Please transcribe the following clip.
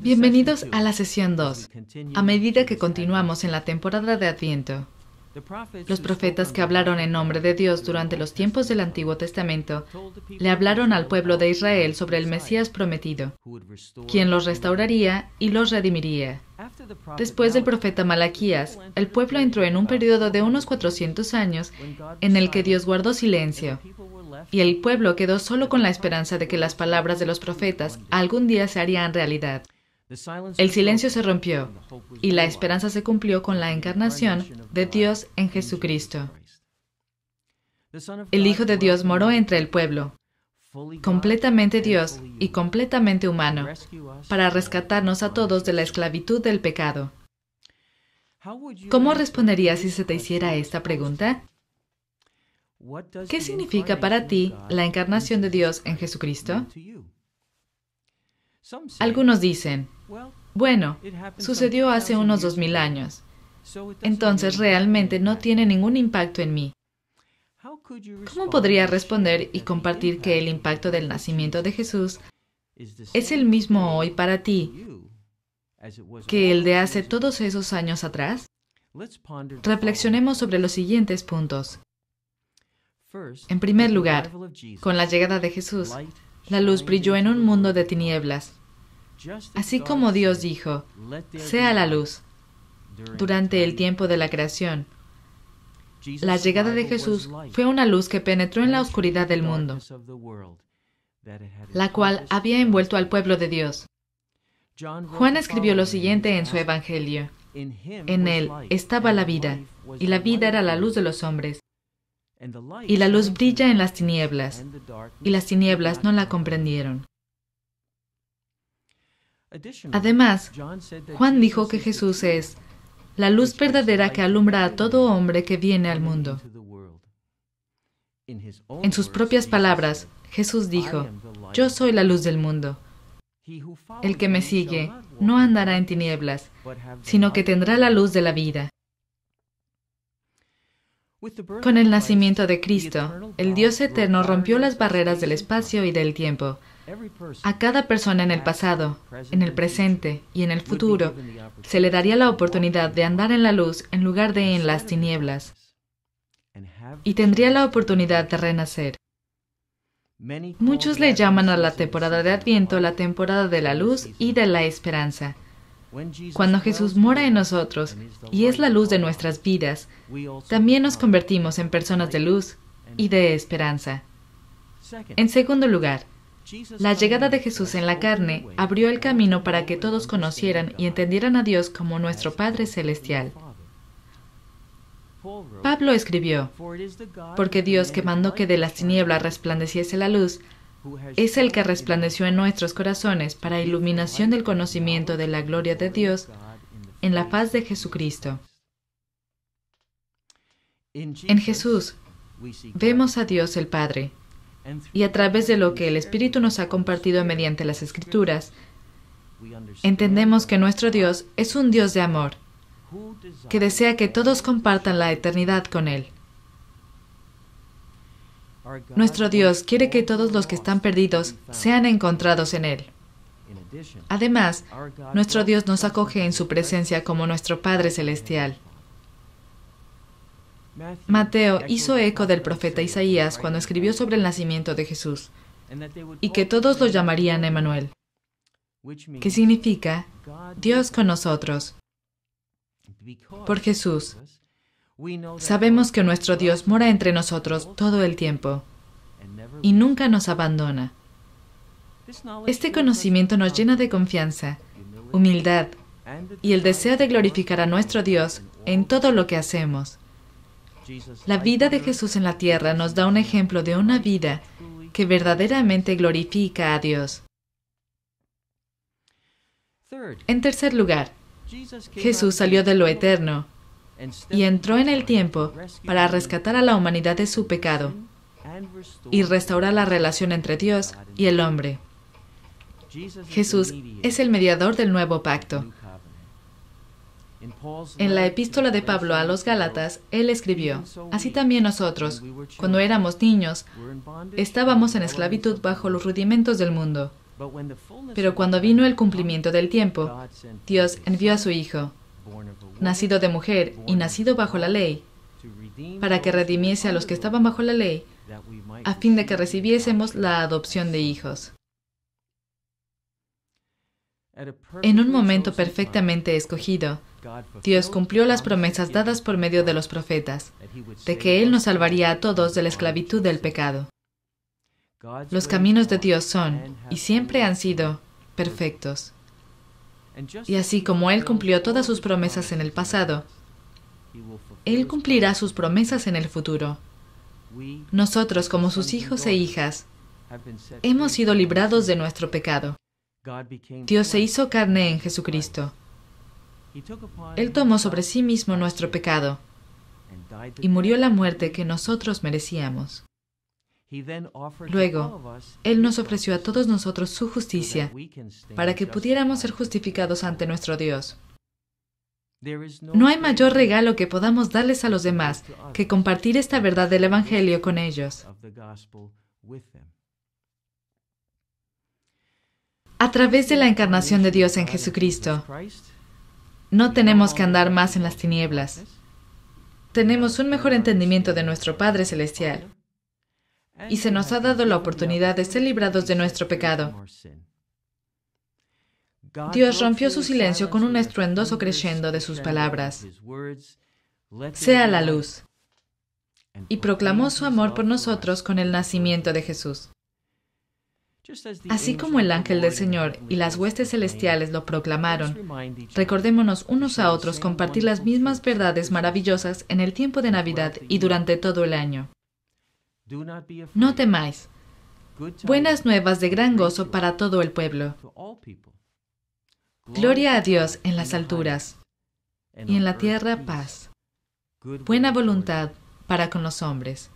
Bienvenidos a la sesión 2. A medida que continuamos en la temporada de Adviento, los profetas que hablaron en nombre de Dios durante los tiempos del Antiguo Testamento le hablaron al pueblo de Israel sobre el Mesías prometido, quien los restauraría y los redimiría. Después del profeta Malaquías, el pueblo entró en un periodo de unos 400 años en el que Dios guardó silencio y el pueblo quedó solo con la esperanza de que las palabras de los profetas algún día se harían realidad. El silencio se rompió y la esperanza se cumplió con la encarnación de Dios en Jesucristo. El Hijo de Dios moró entre el pueblo, completamente Dios y completamente humano, para rescatarnos a todos de la esclavitud del pecado. ¿Cómo responderías si se te hiciera esta pregunta? ¿Qué significa para ti la encarnación de Dios en Jesucristo? Algunos dicen, bueno, sucedió hace unos dos 2000 años, entonces realmente no tiene ningún impacto en mí. ¿Cómo podría responder y compartir que el impacto del nacimiento de Jesús es el mismo hoy para ti que el de hace todos esos años atrás? Reflexionemos sobre los siguientes puntos. En primer lugar, con la llegada de Jesús, la luz brilló en un mundo de tinieblas. Así como Dios dijo, sea la luz, durante el tiempo de la creación, la llegada de Jesús fue una luz que penetró en la oscuridad del mundo, la cual había envuelto al pueblo de Dios. Juan escribió lo siguiente en su Evangelio. En él estaba la vida, y la vida era la luz de los hombres. Y la luz brilla en las tinieblas, y las tinieblas no la comprendieron. Además, Juan dijo que Jesús es la luz verdadera que alumbra a todo hombre que viene al mundo. En sus propias palabras, Jesús dijo, Yo soy la luz del mundo. El que me sigue no andará en tinieblas, sino que tendrá la luz de la vida. Con el nacimiento de Cristo, el Dios eterno rompió las barreras del espacio y del tiempo. A cada persona en el pasado, en el presente y en el futuro se le daría la oportunidad de andar en la luz en lugar de en las tinieblas y tendría la oportunidad de renacer. Muchos le llaman a la temporada de Adviento la temporada de la luz y de la esperanza. Cuando Jesús mora en nosotros y es la luz de nuestras vidas, también nos convertimos en personas de luz y de esperanza. En segundo lugar, la llegada de Jesús en la carne abrió el camino para que todos conocieran y entendieran a Dios como nuestro Padre Celestial. Pablo escribió, porque Dios que mandó que de las tinieblas resplandeciese la luz, es el que resplandeció en nuestros corazones para iluminación del conocimiento de la gloria de Dios en la paz de Jesucristo. En Jesús vemos a Dios el Padre, y a través de lo que el Espíritu nos ha compartido mediante las Escrituras, entendemos que nuestro Dios es un Dios de amor, que desea que todos compartan la eternidad con Él. Nuestro Dios quiere que todos los que están perdidos sean encontrados en Él. Además, nuestro Dios nos acoge en su presencia como nuestro Padre Celestial. Mateo hizo eco del profeta Isaías cuando escribió sobre el nacimiento de Jesús y que todos lo llamarían Emanuel, que significa Dios con nosotros. Por Jesús, Sabemos que nuestro Dios mora entre nosotros todo el tiempo y nunca nos abandona. Este conocimiento nos llena de confianza, humildad y el deseo de glorificar a nuestro Dios en todo lo que hacemos. La vida de Jesús en la tierra nos da un ejemplo de una vida que verdaderamente glorifica a Dios. En tercer lugar, Jesús salió de lo eterno y entró en el tiempo para rescatar a la humanidad de su pecado y restaurar la relación entre Dios y el hombre. Jesús es el mediador del nuevo pacto. En la epístola de Pablo a los Gálatas, él escribió, Así también nosotros, cuando éramos niños, estábamos en esclavitud bajo los rudimentos del mundo. Pero cuando vino el cumplimiento del tiempo, Dios envió a su Hijo, nacido de mujer y nacido bajo la ley, para que redimiese a los que estaban bajo la ley, a fin de que recibiésemos la adopción de hijos. En un momento perfectamente escogido, Dios cumplió las promesas dadas por medio de los profetas, de que Él nos salvaría a todos de la esclavitud del pecado. Los caminos de Dios son, y siempre han sido, perfectos. Y así como Él cumplió todas sus promesas en el pasado, Él cumplirá sus promesas en el futuro. Nosotros, como sus hijos e hijas, hemos sido librados de nuestro pecado. Dios se hizo carne en Jesucristo. Él tomó sobre sí mismo nuestro pecado y murió la muerte que nosotros merecíamos. Luego, Él nos ofreció a todos nosotros su justicia para que pudiéramos ser justificados ante nuestro Dios. No hay mayor regalo que podamos darles a los demás que compartir esta verdad del Evangelio con ellos. A través de la encarnación de Dios en Jesucristo, no tenemos que andar más en las tinieblas. Tenemos un mejor entendimiento de nuestro Padre Celestial y se nos ha dado la oportunidad de ser librados de nuestro pecado. Dios rompió su silencio con un estruendoso creyendo de sus palabras. Sea la luz. Y proclamó su amor por nosotros con el nacimiento de Jesús. Así como el ángel del Señor y las huestes celestiales lo proclamaron, recordémonos unos a otros compartir las mismas verdades maravillosas en el tiempo de Navidad y durante todo el año. No temáis. Buenas nuevas de gran gozo para todo el pueblo. Gloria a Dios en las alturas y en la tierra paz. Buena voluntad para con los hombres.